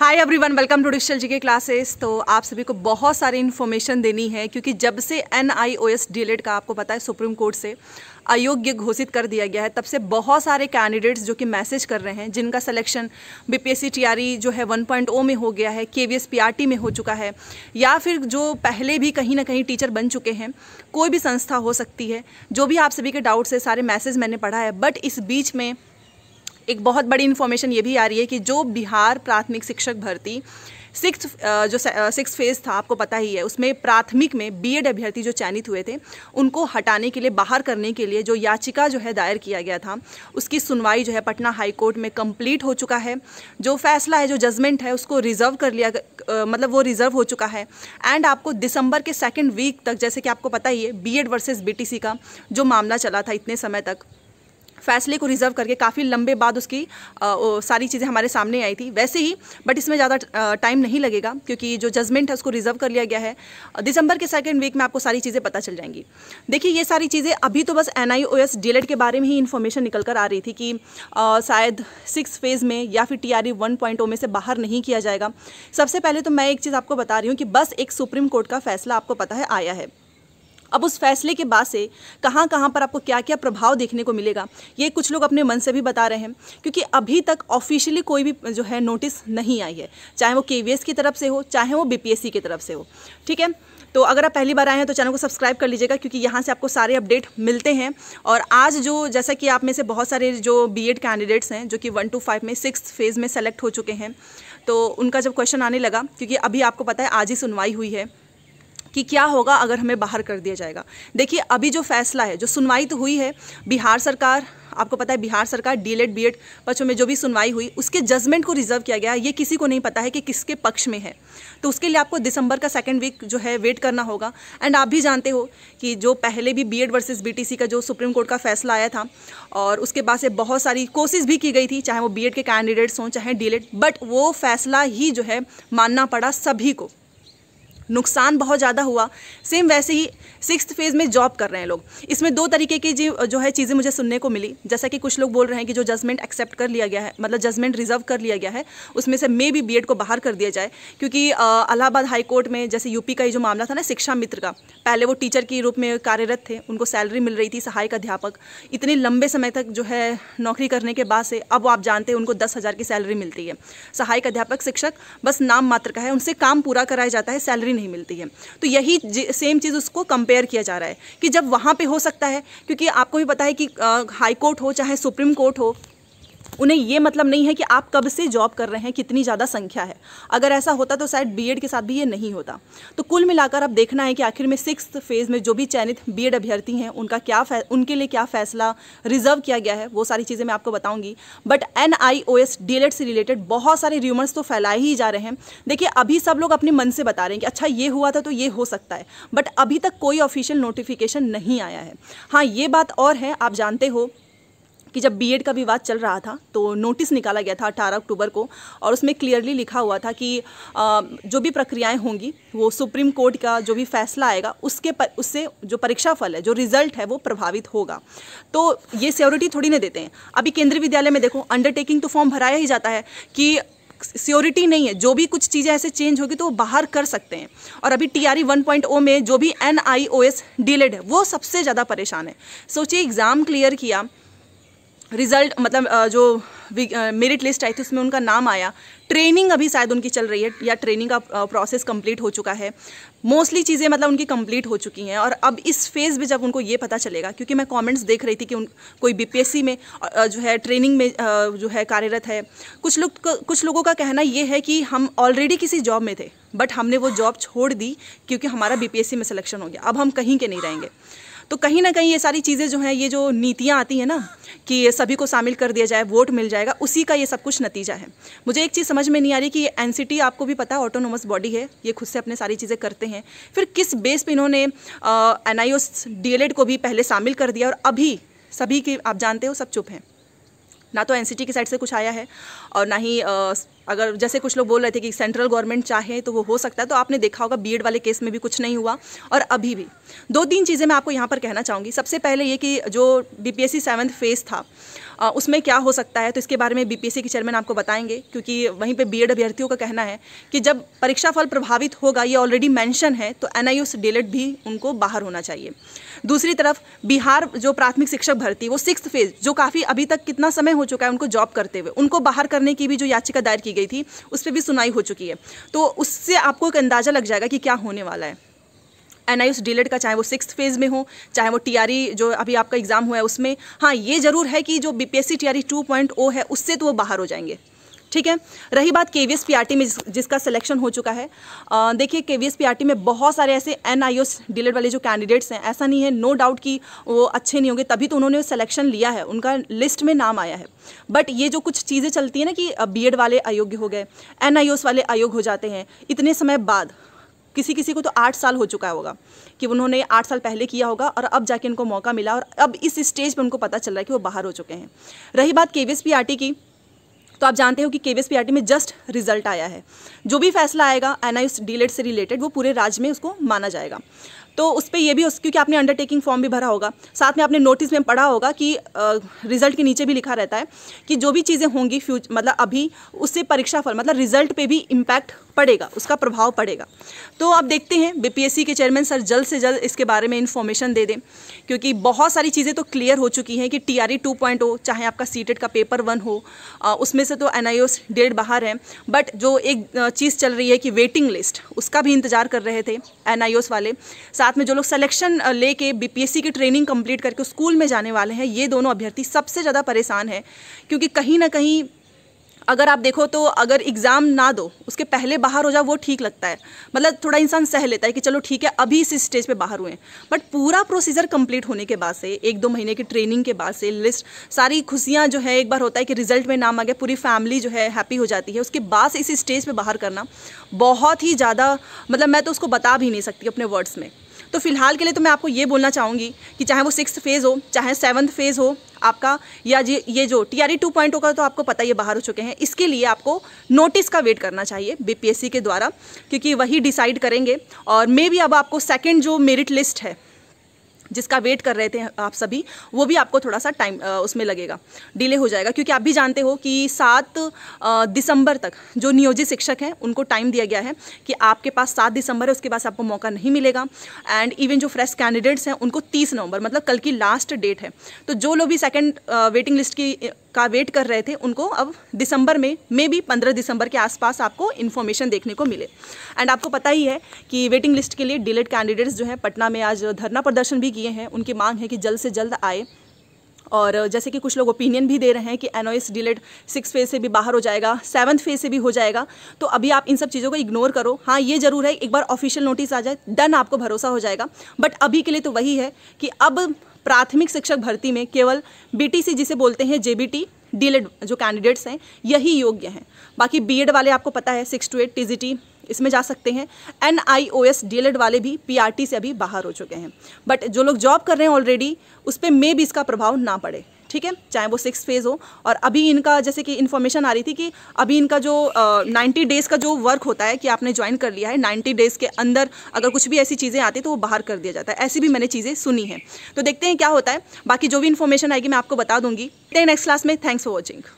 hi everyone welcome to digital G के classes तो आप सभी को बहुत सारी इन्फॉर्मेशन देनी है क्योंकि जब से N I O S D का आपको पता है सुप्रीम कोर्ट से अयोग्य घोषित कर दिया गया है तब से बहुत सारे कैंडिडेट्स जो कि मैसेज कर रहे हैं जिनका सिलेक्शन बीपीएससी टीआरई जो है 1.0 में हो गया है के पीआरटी में हो चुका है या फिर जो पहले भी कहीं ना कहीं टीचर बन चुके हैं कोई भी संस्था हो सकती है जो भी आप सभी के डाउट्स है सारे मैसेज मैंने पढ़ा है बट इस बीच में एक बहुत बड़ी इन्फॉर्मेशन ये भी आ रही है कि जो बिहार प्राथमिक शिक्षक भर्ती सिक्स जो सिक्स फेज था आपको पता ही है उसमें प्राथमिक में बीएड अभ्यर्थी जो चयनित हुए थे उनको हटाने के लिए बाहर करने के लिए जो याचिका जो है दायर किया गया था उसकी सुनवाई जो है पटना हाई कोर्ट में कंप्लीट हो चुका है जो फैसला है जो जजमेंट है उसको रिजर्व कर लिया आ, मतलब वो रिजर्व हो चुका है एंड आपको दिसंबर के सेकेंड वीक तक जैसे कि आपको पता ही है बी एड वर्सेज बी का जो मामला चला था इतने समय तक फैसले को रिजर्व करके काफ़ी लंबे बाद उसकी आ, सारी चीज़ें हमारे सामने आई थी वैसे ही बट इसमें ज़्यादा टाइम नहीं लगेगा क्योंकि जो जजमेंट है उसको रिजर्व कर लिया गया है दिसंबर के सेकेंड वीक में आपको सारी चीज़ें पता चल जाएंगी देखिए ये सारी चीज़ें अभी तो बस एन आई e के बारे में ही इन्फॉर्मेशन निकल कर आ रही थी कि आ, शायद सिक्स फेज़ में या फिर टी आर e oh में से बाहर नहीं किया जाएगा सबसे पहले तो मैं एक चीज़ आपको बता रही हूँ कि बस एक सुप्रीम कोर्ट का फैसला आपको पता है आया है अब उस फैसले के बाद से कहाँ कहाँ पर आपको क्या क्या प्रभाव देखने को मिलेगा ये कुछ लोग अपने मन से भी बता रहे हैं क्योंकि अभी तक ऑफिशियली कोई भी जो है नोटिस नहीं आई है चाहे वो के की तरफ से हो चाहे वो बी की तरफ से हो ठीक है तो अगर आप पहली बार आए हैं तो चैनल को सब्सक्राइब कर लीजिएगा क्योंकि यहाँ से आपको सारे अपडेट मिलते हैं और आज जो जैसा कि आप में से बहुत सारे जो बीएड कैंडिडेट्स हैं जो कि वन टू फाइव में सिक्स फेज़ में सेलेक्ट हो चुके हैं तो उनका जब क्वेश्चन आने लगा क्योंकि अभी आपको पता है आज ही सुनवाई हुई है कि क्या होगा अगर हमें बाहर कर दिया जाएगा देखिए अभी जो फैसला है जो सुनवाई तो हुई है बिहार सरकार आपको पता है बिहार सरकार डी एड बी एड बच्चों में जो भी सुनवाई हुई उसके जजमेंट को रिजर्व किया गया ये किसी को नहीं पता है कि किसके पक्ष में है तो उसके लिए आपको दिसंबर का सेकेंड वीक जो है वेट करना होगा एंड आप भी जानते हो कि जो पहले भी B Ed versus B T C का जो सुप्रीम कोर्ट का फैसला आया था और उसके बाद से बहुत सारी कोशिश भी की गई थी चाहे वो बी एड के कैंडिडेट्स हों चाहे डी एड बट वो फैसला ही जो है मानना पड़ा सभी को नुकसान बहुत ज़्यादा हुआ सेम वैसे ही सिक्स फेज़ में जॉब कर रहे हैं लोग इसमें दो तरीके की जी जो है चीज़ें मुझे सुनने को मिली जैसा कि कुछ लोग बोल रहे हैं कि जो जजमेंट एक्सेप्ट कर लिया गया है मतलब जजमेंट रिजर्व कर लिया गया है उसमें से मे भी बी को बाहर कर दिया जाए क्योंकि अलाहाबाद हाईकोर्ट में जैसे यूपी का ही जो मामला था ना शिक्षा मित्र का पहले वो टीचर के रूप में कार्यरत थे उनको सैलरी मिल रही थी सहायक अध्यापक इतने लंबे समय तक जो है नौकरी करने के बाद से अब आप जानते हैं उनको दस हज़ार की सैलरी मिलती है सहायक अध्यापक शिक्षक बस नाम मात्र का है उनसे काम पूरा कराया जाता है सैलरी नहीं मिलती है तो यही सेम चीज़ उसको कंपेयर किया जा रहा है कि जब वहाँ पर हो सकता है क्योंकि आपको भी पता है कि हाई कोर्ट हो चाहे सुप्रीम कोर्ट हो उन्हें ये मतलब नहीं है कि आप कब से जॉब कर रहे हैं कितनी ज़्यादा संख्या है अगर ऐसा होता तो शायद बीएड के साथ भी ये नहीं होता तो कुल मिलाकर अब देखना है कि आखिर में सिक्स फेज़ में जो भी चयनित बीएड अभ्यर्थी हैं उनका क्या उनके लिए क्या फैसला रिजर्व किया गया है वो सारी चीज़ें मैं आपको बताऊंगी but N I O S से रिलेटेड बहुत सारे र्यूमर्स तो फैलाए ही जा रहे हैं देखिए अभी सब लोग अपने मन से बता रहे हैं कि अच्छा ये हुआ था तो ये हो सकता है बट अभी तक कोई ऑफिशियल नोटिफिकेशन नहीं आया है हाँ ये बात और है आप जानते हो कि जब बीएड का विवाद चल रहा था तो नोटिस निकाला गया था अठारह अक्टूबर को और उसमें क्लियरली लिखा हुआ था कि जो भी प्रक्रियाएं होंगी वो सुप्रीम कोर्ट का जो भी फैसला आएगा उसके पर, उससे जो परीक्षा फल है जो रिजल्ट है वो प्रभावित होगा तो ये सियोरिटी थोड़ी ना देते हैं अभी केंद्रीय विद्यालय में देखो अंडरटेकिंग तो फॉर्म भराया ही जाता है कि सियोरिटी नहीं है जो भी कुछ चीज़ें ऐसे चेंज होगी तो वो बाहर कर सकते हैं और अभी T R E one point O में जो भी N I O S DElEd है वो सबसे ज़्यादा परेशान है सोचिए एग्ज़ाम क्लियर किया रिज़ल्ट मतलब जो मेरिट लिस्ट आई थी उसमें उनका नाम आया ट्रेनिंग अभी शायद उनकी चल रही है या ट्रेनिंग का प्रोसेस कंप्लीट हो चुका है मोस्टली चीज़ें मतलब उनकी कंप्लीट हो चुकी हैं और अब इस फेज़ में जब उनको ये पता चलेगा क्योंकि मैं कमेंट्स देख रही थी कि उन कोई बीपीएससी में जो है ट्रेनिंग में जो है कार्यरत है कुछ लोग कुछ लोगों का कहना ये है कि हम ऑलरेडी किसी जॉब में थे बट हमने वो जॉब छोड़ दी क्योंकि हमारा बीपीएससी में सिलेक्शन हो गया अब हम कहीं के नहीं रहेंगे तो कहीं ना कहीं ये सारी चीज़ें जो हैं ये जो नीतियाँ आती हैं ना कि सभी को शामिल कर दिया जाए वोट मिल जाएगा उसी का ये सब कुछ नतीजा है मुझे एक चीज़ समझ में नहीं आ रही कि ये एन आपको भी पता है ऑटोनोमस बॉडी है ये खुद से अपने सारी चीज़ें करते हैं फिर किस बेस पर इन्होंने एन आई को भी पहले शामिल कर दिया और अभी सभी की आप जानते हो सब चुप हैं ना तो एनसीटी की साइड से कुछ आया है और ना ही अगर जैसे कुछ लोग बोल रहे थे कि सेंट्रल गवर्नमेंट चाहे तो वो हो सकता है तो आपने देखा होगा बीएड वाले केस में भी कुछ नहीं हुआ और अभी भी दो तीन चीज़ें मैं आपको यहाँ पर कहना चाहूँगी सबसे पहले ये कि जो बीपीएससी सेवन्थ फेज़ था उसमें क्या हो सकता है तो इसके बारे में बीपीएससी के चेयरमैन आपको बताएंगे क्योंकि वहीं पे बीएड अभ्यर्थियों का कहना है कि जब परीक्षा फल प्रभावित होगा ये ऑलरेडी मेंशन है तो एनआईयू से डिलेट भी उनको बाहर होना चाहिए दूसरी तरफ बिहार जो प्राथमिक शिक्षक भर्ती वो सिक्स फेज जो काफ़ी अभी तक कितना समय हो चुका है उनको जॉब करते हुए उनको बाहर करने की भी जो याचिका दायर की गई थी उस पर भी सुनाई हो चुकी है तो उससे आपको एक अंदाज़ा लग जाएगा कि क्या होने वाला है एन एनाइस डीलेट का चाहे वो सिक्स फेज़ में हो चाहे वो टी e जो अभी आपका एग्ज़ाम हुआ है उसमें हाँ ये ज़रूर है कि जो बीपीएससी टीआरई 2.0 है उससे तो वो बाहर हो जाएंगे ठीक है रही बात के V S P R T में जिस, जिसका सिलेक्शन हो चुका है देखिए के V S P R T में बहुत सारे ऐसे एन आई डिलेड वाले जो कैंडिडेट्स हैं ऐसा नहीं है नो no डाउट कि वो अच्छे नहीं होंगे तभी तो उन्होंने सिलेक्शन लिया है उनका लिस्ट में नाम आया है बट ये जो कुछ चीज़ें चलती हैं ना कि बी एड वाले अयोग्य हो गए एन आई वाले अयोग्य हो जाते हैं इतने समय बाद किसी किसी को तो आठ साल हो चुका होगा कि उन्होंने आठ साल पहले किया होगा और अब जाके उनको मौका मिला और अब इस स्टेज पर उनको पता चल रहा है कि वो बाहर हो चुके हैं रही बात के की तो आप जानते हो कि के वी में जस्ट रिजल्ट आया है जो भी फैसला आएगा एन आई e e से रिलेटेड वो पूरे राज्य में उसको माना जाएगा तो उस पर यह भी उस क्योंकि आपने अंडरटेकिंग फॉर्म भी भरा होगा साथ में आपने नोटिस में पढ़ा होगा कि रिजल्ट के नीचे भी लिखा रहता है कि जो भी चीज़ें होंगी फ्यूच मतलब अभी उससे परीक्षा फल मतलब रिजल्ट पे भी इम्पैक्ट पड़ेगा उसका प्रभाव पड़ेगा तो आप देखते हैं बीपीएससी के चेयरमैन सर जल्द से जल्द इसके बारे में इन्फॉर्मेशन दे दें क्योंकि बहुत सारी चीज़ें तो क्लियर हो चुकी हैं कि टी आर e oh, चाहे आपका सीटेड का पेपर वन हो उसमें से तो एन आई डेट बाहर है बट जो एक चीज़ चल रही है कि वेटिंग लिस्ट उसका भी इंतजार कर रहे थे एन वाले साथ साथ में जो लोग सिलेक्शन लेके बीपीएससी की ट्रेनिंग कंप्लीट करके स्कूल में जाने वाले हैं ये दोनों अभ्यर्थी सबसे ज़्यादा परेशान हैं क्योंकि कहीं ना कहीं अगर आप देखो तो अगर एग्ज़ाम ना दो उसके पहले बाहर हो जाओ वो ठीक लगता है मतलब थोड़ा इंसान सह लेता है कि चलो ठीक है अभी इस स्टेज पे बाहर हुए बट पूरा प्रोसीजर कंप्लीट होने के बाद से एक दो महीने की ट्रेनिंग के बाद से लिस्ट सारी खुशियां जो है एक बार होता है कि रिजल्ट में नाम आ गया पूरी फैमिली जो है हैप्पी हो जाती है उसके बाद से इस स्टेज पर बाहर करना बहुत ही ज़्यादा मतलब मैं तो उसको बता भी नहीं सकती अपने वर्ड्स में तो फिलहाल के लिए तो मैं आपको ये बोलना चाहूँगी कि चाहे वो सिक्स फेज़ हो चाहे सेवन्थ फेज़ हो आपका या जी ये जो टी आर टू पॉइंट होगा तो आपको पता ये बाहर हो चुके हैं इसके लिए आपको नोटिस का वेट करना चाहिए बीपीएससी के द्वारा क्योंकि वही डिसाइड करेंगे और मे भी अब आपको सेकेंड जो मेरिट लिस्ट है जिसका वेट कर रहे थे आप सभी वो भी आपको थोड़ा सा टाइम उसमें लगेगा डिले हो जाएगा क्योंकि आप भी जानते हो कि सात दिसंबर तक जो नियोजित शिक्षक हैं उनको टाइम दिया गया है कि आपके पास सात दिसंबर है उसके बाद आपको मौका नहीं मिलेगा एंड इवन जो फ्रेश कैंडिडेट्स हैं उनको तीस नवंबर मतलब कल की लास्ट डेट है तो जो लोग भी सेकेंड वेटिंग लिस्ट की का वेट कर रहे थे उनको अब दिसंबर में मे बी पंद्रह दिसंबर के आसपास आपको इन्फॉर्मेशन देखने को मिले एंड आपको पता ही है कि वेटिंग लिस्ट के लिए डिलेट कैंडिडेट्स जो हैं पटना में आज धरना प्रदर्शन भी किए हैं उनकी मांग है कि जल्द से जल्द आए और जैसे कि कुछ लोग ओपिनियन भी दे रहे हैं कि एनओएस डिलेट सिक्स फेज से भी बाहर हो जाएगा सेवन्थ फेज से भी हो जाएगा तो अभी आप इन सब चीज़ों को इग्नोर करो हाँ ये जरूर है एक बार ऑफिशियल नोटिस आ जाए देन आपको भरोसा हो जाएगा बट अभी के लिए तो वही है कि अब प्राथमिक शिक्षक भर्ती में केवल बीटीसी जिसे बोलते हैं जेबीटी डीलेड e जो कैंडिडेट्स हैं यही योग्य हैं बाकी बीएड वाले आपको पता है सिक्स टू एट टीजीटी इसमें जा सकते हैं N I O S D L वाले भी पी से अभी बाहर हो चुके हैं बट जो लोग जॉब कर रहे हैं ऑलरेडी उस पर मे भी इसका प्रभाव ना पड़े ठीक है चाहे वो सिक्स फेज़ हो और अभी इनका जैसे कि इन्फॉर्मेशन आ रही थी कि अभी इनका जो नाइन्टी डेज़ का जो वर्क होता है कि आपने ज्वाइन कर लिया है नाइन्टी डेज़ के अंदर अगर कुछ भी ऐसी चीज़ें आती तो वो बाहर कर दिया जाता है ऐसी भी मैंने चीज़ें सुनी हैं तो देखते हैं क्या होता है बाकी जो भी इन्फॉर्मेशन आएगी मैं आपको बता दूंगी नेक्स्ट क्लास में थैंक्स फॉर वॉचिंग